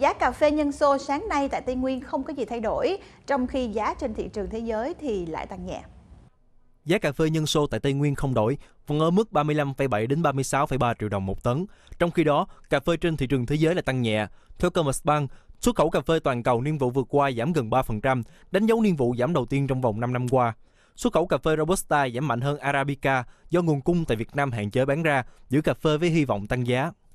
Giá cà phê nhân xô sáng nay tại Tây Nguyên không có gì thay đổi, trong khi giá trên thị trường thế giới thì lại tăng nhẹ. Giá cà phê nhân xô tại Tây Nguyên không đổi, vẫn ở mức 35,7 đến 36,3 triệu đồng một tấn. Trong khi đó, cà phê trên thị trường thế giới lại tăng nhẹ. Theo Commerzbank, xuất khẩu cà phê toàn cầu niên vụ vừa qua giảm gần 3%, đánh dấu niên vụ giảm đầu tiên trong vòng 5 năm qua. Xuất khẩu cà phê Robusta giảm mạnh hơn Arabica do nguồn cung tại Việt Nam hạn chế bán ra, giữ cà phê với hy vọng tăng giá.